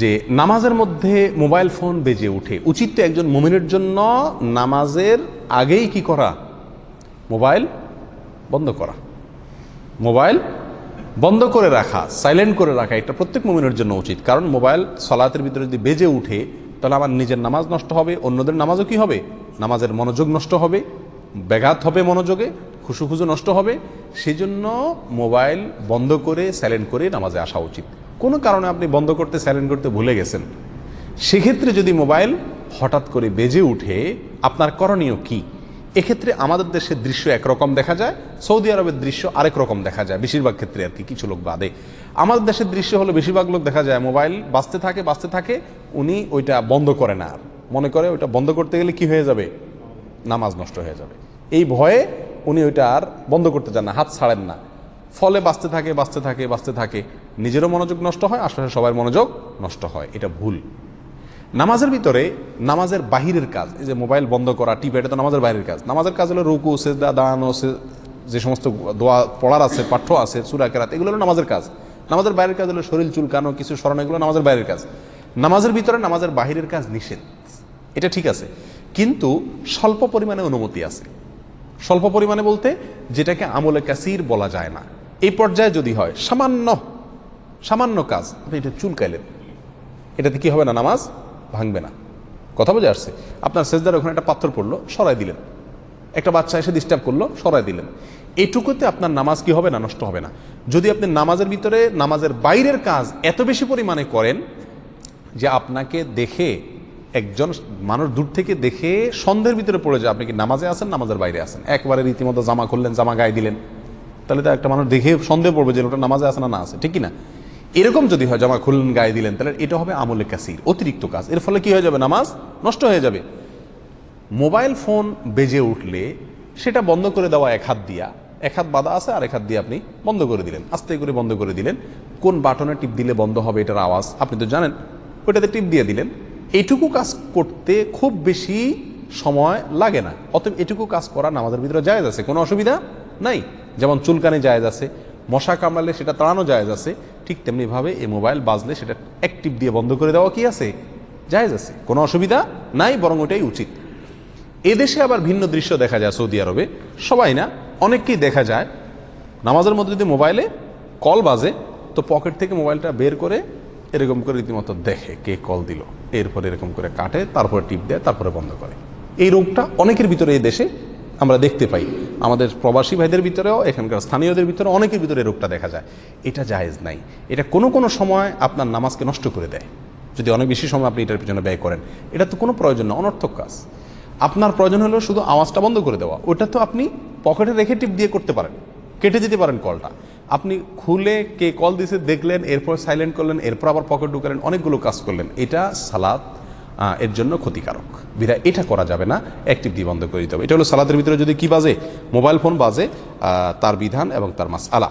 যে নামাজের মধ্যে মোবাইল ফোন বেজে উঠে উচিত তো একজন মোমিনের জন্য নামাজের আগেই কি করা মোবাইল বন্ধ করা মোবাইল বন্ধ করে রাখা সাইলেন্ট করে রাখা এটা প্রত্যেক মোমিনের জন্য উচিত কারণ মোবাইল সলাতের ভিতরে যদি বেজে উঠে তাহলে আমার নিজের নামাজ নষ্ট হবে অন্যদের নামাজও কি হবে নামাজের মনোযোগ নষ্ট হবে ব্যাঘাত হবে মনোযোগে খুশু খুশু নষ্ট হবে সেজন্য মোবাইল বন্ধ করে সাইলেন্ট করে নামাজে আসা উচিত কোনো কারণে আপনি বন্ধ করতে সাইলেন্ট করতে ভুলে গেছেন সেক্ষেত্রে যদি মোবাইল হঠাৎ করে বেজে উঠে আপনার করণীয় কি এক্ষেত্রে আমাদের দেশে দৃশ্য একরকম দেখা যায় সৌদি আরবের দৃশ্য আরেক রকম দেখা যায় বেশিরভাগ ক্ষেত্রে আর কি কিছু লোক বাদে আমাদের দেশের দৃশ্য হলো বেশিরভাগ লোক দেখা যায় মোবাইল বাঁচতে থাকে বাঁচতে থাকে উনি ওইটা বন্ধ করে না আর মনে করে ওইটা বন্ধ করতে গেলে কি হয়ে যাবে নামাজ নষ্ট হয়ে যাবে এই ভয়ে উনি ওইটা আর বন্ধ করতে চান না হাত ছাড়েন না ফলে বাঁচতে থাকে বাঁচতে থাকে বাঁচতে থাকে নিজেরও মনোযোগ নষ্ট হয় আশপাশে সবার মনোযোগ নষ্ট হয় এটা ভুল নামাজের ভিতরে নামাজের বাহিরের কাজ এই যে মোবাইল বন্ধ করা টিপ এটা তো নামাজের বাইরের কাজ নামাজের কাজ হলো রুকু সেজদা দাঁড়ানো যে সমস্ত দোয়া পড়ার আছে পাঠ্য আছে চূড়া কেরাত এগুলো হলো নামাজের কাজ নামাজের বাইরের কাজ হলো শরীর চুলকানো কিছু স্মরণ এগুলো নামাজের বাইরের কাজ নামাজের ভিতরে নামাজের বাহিরের কাজ নিষেধ এটা ঠিক আছে কিন্তু স্বল্প পরিমাণে অনুমতি আছে স্বল্প পরিমাণে বলতে যেটাকে আমলে কাসির বলা যায় না এই পর্যায়ে যদি হয় সামান্য সামান্য কাজ আপনি এটা চুলকাইলেন এটাতে কি হবে না নামাজ ভাঙবে না কথা বোঝা আসছে আপনার সেজদার ওখানে একটা পাথর পড়লো সরাই দিলেন একটা বাচ্চা এসে ডিস্টার্ব করলো সরাই দিলেন এটুকুতে আপনার নামাজ কি হবে না নষ্ট হবে না যদি আপনি নামাজের ভিতরে নামাজের বাইরের কাজ এত বেশি পরিমাণে করেন যে আপনাকে দেখে একজন মানুষ দূর থেকে দেখে সন্ধ্যের ভিতরে পড়ে যায় আপনি কি নামাজে আসেন নামাজের বাইরে আসেন একবারে রীতিমতো জামা খুললেন জামা গায়ে দিলেন তাহলে তো একটা মানুষ দেখে সন্দেহ পড়বে যে ওটা নামাজে আছে না না আছে ঠিক না এরকম যদি হয় জামা খুললেন গায়ে দিলেন তাহলে এটা হবে আমলে কাসির অতিরিক্ত কাজ এর ফলে কি হয়ে যাবে নামাজ নষ্ট হয়ে যাবে মোবাইল ফোন বেজে উঠলে সেটা বন্ধ করে দেওয়া এক হাত দিয়া এক হাত বাধা আছে আর এক হাত দিয়ে আপনি বন্ধ করে দিলেন আস্তে করে বন্ধ করে দিলেন কোন বাটনে টিপ দিলে বন্ধ হবে এটার আওয়াজ আপনি তো জানেন ওইটাতে টিপ দিয়ে দিলেন এইটুকু কাজ করতে খুব বেশি সময় লাগে না অতএব এটুকু কাজ করা নামাজের ভিতরে জায়গা আছে কোনো অসুবিধা নাই যেমন চুলকানি জায়েজ আছে মশা কামড়ালে সেটা তাড়ানো জায়েজ আছে ঠিক তেমনিভাবে এই মোবাইল বাজলে সেটা অ্যাক্টিভ দিয়ে বন্ধ করে দেওয়া কি আছে জায়েজ আছে কোনো অসুবিধা নাই বরং ওটাই উচিত এদেশে আবার ভিন্ন দৃশ্য দেখা যায় সৌদি আরবে সবাই না অনেককেই দেখা যায় নামাজের মধ্যে যদি মোবাইলে কল বাজে তো পকেট থেকে মোবাইলটা বের করে এরকম করে রীতিমতো দেখে কে কল দিল এরপর এরকম করে কাটে তারপরে টিপ দেয় তারপরে বন্ধ করে এই রোগটা অনেকের ভিতরে এই দেশে আমরা দেখতে পাই আমাদের প্রবাসী ভাইদের ভিতরেও এখানকার স্থানীয়দের ভিতরে অনেকের ভিতরে রোগটা দেখা যায় এটা জায়েজ নাই এটা কোনো কোনো সময় আপনার নামাজকে নষ্ট করে দেয় যদি অনেক বেশি সময় আপনি এটার পিছনে ব্যয় করেন এটা তো কোনো প্রয়োজন না অনর্থক কাজ আপনার প্রয়োজন হলো শুধু আওয়াজটা বন্ধ করে দেওয়া ওটা তো আপনি পকেটে রেখে টিপ দিয়ে করতে পারেন কেটে যেতে পারেন কলটা আপনি খুলে কে কল দিছে দেখলেন এরপর সাইলেন্ট করলেন এরপর আবার পকেট ঢুকালেন অনেকগুলো কাজ করলেন এটা সালাদ এর জন্য ক্ষতিকারক বিধায় এটা করা যাবে না অ্যাক্টিভ ডি বন্ধ করে দিতে হবে এটা হলো সালাদের ভিতরে যদি কি বাজে মোবাইল ফোন বাজে তার বিধান এবং তার মাস আলা